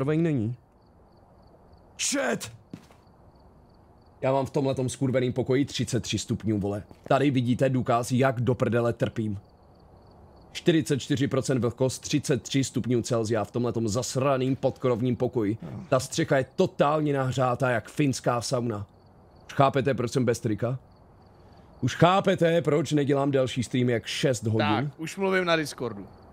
Zároveň není. Shit. Já mám v tom skurveným pokoji 33 stupňů, vole. Tady vidíte důkaz, jak do prdele trpím. 44% vlhkost, 33 stupňů Celzia v tom zasraným podkrovním pokoji. Ta střecha je totálně nahřátá, jak finská sauna. Už chápete, proč jsem bez trika? Už chápete, proč nedělám další stream jak 6 hodin? Tak, už mluvím na Discordu.